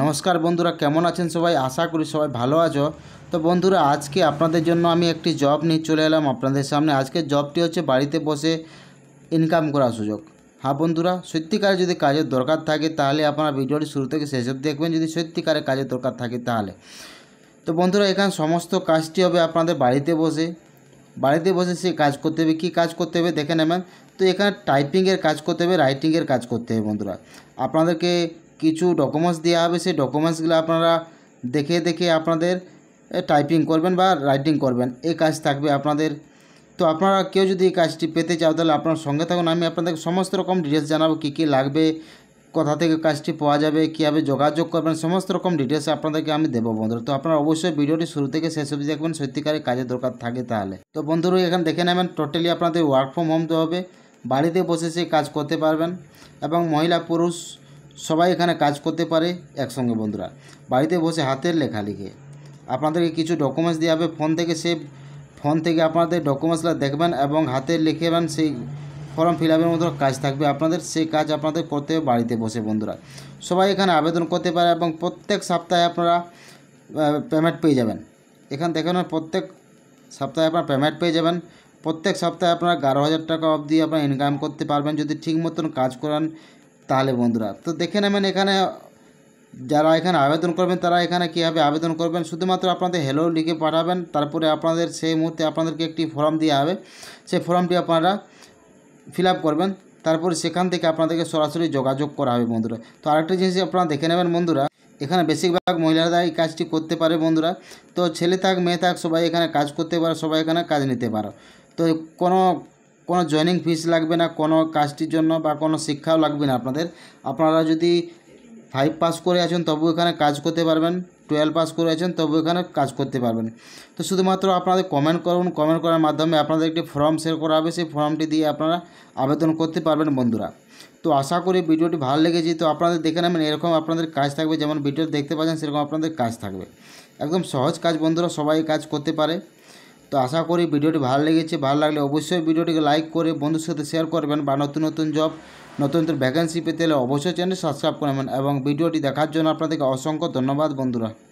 নমস্কার বন্ধুরা কেমন আছেন সবাই আশা করি সবাই ভালো আছো তো বন্ধুরা আজকে আপনাদের জন্য আমি একটি জব নিয়ে চলে এলাম আপনাদের সামনে আজকে জবটি হচ্ছে বাড়িতে বসে ইনকাম করার সুযোগ হ্যাঁ বন্ধুরা সত্যিকারে যদি কাজের দরকার থাকে তাহলে আপনারা ভিডিওটি শুরু থেকে শেষ অবধি দেখবেন যদি সত্যিকারে কাজের দরকার থাকে তাহলে তো বন্ধুরা এখানে সমস্ত কাজটি হবে আপনাদের বাড়িতে বসে বাড়িতে বসে সে কাজ করতে হবে কী কাজ করতে হবে দেখে নেবেন তো এখানে টাইপিংয়ের কাজ করতে হবে রাইটিংয়ের কাজ করতে হবে বন্ধুরা আপনাদেরকে কিছু ডকুমেন্টস দেওয়া হবে সেই ডকুমেন্টসগুলো আপনারা দেখে দেখে আপনাদের টাইপিং করবেন বা রাইটিং করবেন এই কাজ থাকবে আপনাদের তো আপনারা কেউ যদি এই কাজটি পেতে চাও তাহলে আপনার সঙ্গে থাকুন আমি আপনাদেরকে সমস্ত রকম ডিটেলস জানাবো কী কী লাগবে কোথা থেকে কাজটি পাওয়া যাবে কীভাবে যোগাযোগ করবেন সমস্ত রকম ডিটেলস আপনাদেরকে আমি দেবো বন্ধুরা তো আপনারা অবশ্যই ভিডিওটি শুরু থেকে শেষ অবধি দেখবেন সত্যিকারের কাজের দরকার থাকে তাহলে তো বন্ধুরা এখানে দেখে নেবেন টোটালি আপনাদের ওয়ার্ক ফ্রম হোম তো হবে বাড়িতে বসে সেই কাজ করতে পারবেন এবং মহিলা পুরুষ সবাই এখানে কাজ করতে পারে একসঙ্গে বন্ধুরা বাড়িতে বসে হাতের লেখা লিখে আপনাদেরকে কিছু ডকুমেন্টস দেওয়া হবে ফোন থেকে সে ফোন থেকে আপনাদের ডকুমেন্টসগুলো দেখবেন এবং হাতে লিখেবেন সেই ফর্ম ফিল আপের মতো কাজ থাকবে আপনাদের সেই কাজ আপনাদের করতে হবে বাড়িতে বসে বন্ধুরা সবাই এখানে আবেদন করতে পারে এবং প্রত্যেক সপ্তাহে আপনারা পেমেন্ট পেয়ে যাবেন এখান থেকে প্রত্যেক সপ্তাহে আপনারা পেমেন্ট পেয়ে যাবেন প্রত্যেক সপ্তাহে আপনারা এগারো হাজার টাকা অবধি আপনারা ইনকাম করতে পারবেন যদি ঠিক মতন কাজ করান তাহলে বন্ধুরা তো দেখে নেবেন এখানে যারা এখানে আবেদন করবেন তারা এখানে কীভাবে আবেদন করবেন শুধুমাত্র আপনাদের হ্যালো লিখে পাঠাবেন তারপরে আপনাদের সেই মুহূর্তে আপনাদেরকে একটি ফর্ম দেওয়া হবে সেই ফর্মটি আপনারা ফিল করবেন তারপরে সেখান থেকে আপনাদেরকে সরাসরি যোগাযোগ করা হবে বন্ধুরা তো আরেকটা জিনিস আপনারা দেখে নেবেন বন্ধুরা এখানে বেশিরভাগ মহিলারা এই কাজটি করতে পারে বন্ধুরা তো ছেলে থাক মেয়ে থাক সবাই এখানে কাজ করতে পারে সবাই এখানে কাজ নিতে পারো তো কোনো কোনো জয়নিং ফিস লাগবে না কোনো কাজটির জন্য বা কোনো শিক্ষাও লাগবে না আপনাদের আপনারা যদি ফাইভ পাস করে আছেন তবু এখানে কাজ করতে পারবেন টুয়েলভ পাস করে আছেন তবু এখানে কাজ করতে পারবেন তো শুধুমাত্র আপনাদের কমেন্ট করুন কমেন্ট করার মাধ্যমে আপনাদের একটি ফর্ম শেয়ার করা হবে সেই ফর্মটি দিয়ে আপনারা আবেদন করতে পারবেন বন্ধুরা তো আশা করি ভিডিওটি ভালো লেগেছে তো আপনাদের দেখে নেবেন এরকম আপনাদের কাজ থাকবে যেমন ভিডিও দেখতে পাচ্ছেন সেরকম আপনাদের কাজ থাকবে একদম সহজ কাজ বন্ধুরা সবাই কাজ করতে পারে তো আশা করি ভিডিওটি ভালো লেগেছে ভালো লাগলে অবশ্যই ভিডিওটিকে লাইক করে বন্ধুর সাথে শেয়ার করবেন বা নতুন নতুন জব নতুন নতুন ভ্যাকেন্সি পেতে হলে অবশ্যই চ্যানেল সাবস্ক্রাইব করবেন এবং ভিডিওটি দেখার জন্য আপনাদেরকে অসংখ্য ধন্যবাদ বন্ধুরা